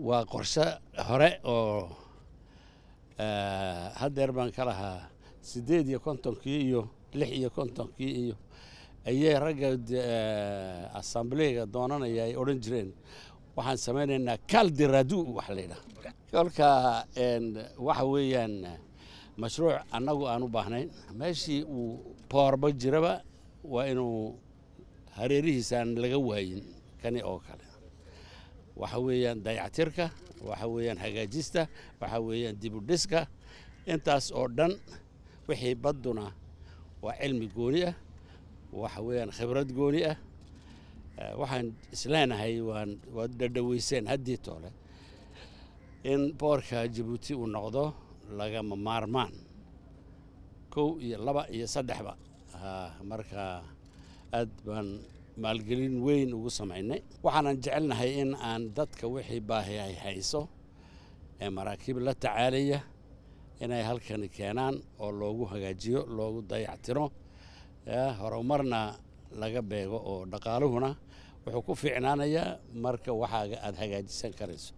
waa qorshe hore oo eh, haddeer baan ka lahaa siddeed iyo kontonkii iyo lix iyo kontonkii iyo ayay ragga eh, assambleega doonanaya ay odhan jireen waxaan samaynaynaa kaldi radu waxa layidhaha kolka waxa weeyaan mashruuc annagu aan u baahnayn meeshii uu boorba jiraba waa inuu hareerihiisaan laga waayin kani oo kale waxa weeyaan dayactirka waxa weeyaan hagaajista waxa weeyaan dibudhiska intaas oo dhan wixii badduna waa cilmi gooni ah waxa weeyaan khibrad gooni ah eh, waxaan isleenahay waan waad dhadhaweyseen haddii toole in boorka jabuuti uu noqdo lagama maarmaan kow iyo laba iyo saddexba ah, marka aad baan maalgelin weyn ugu samaynay waxaanan jecelnahay in aan dadka wixii baahiay hayso ee maraakiib la tacaalaya inay halkani keenaan oo loogu hagaajiyo loogu dayactiro horumarna laga beego oo dhaqaaluhuna wuxuu ku fiicnaanayaa marka waxaaga aad hagaajisan karayso